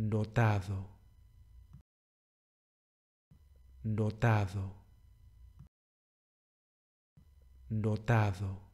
notado, notado, notado.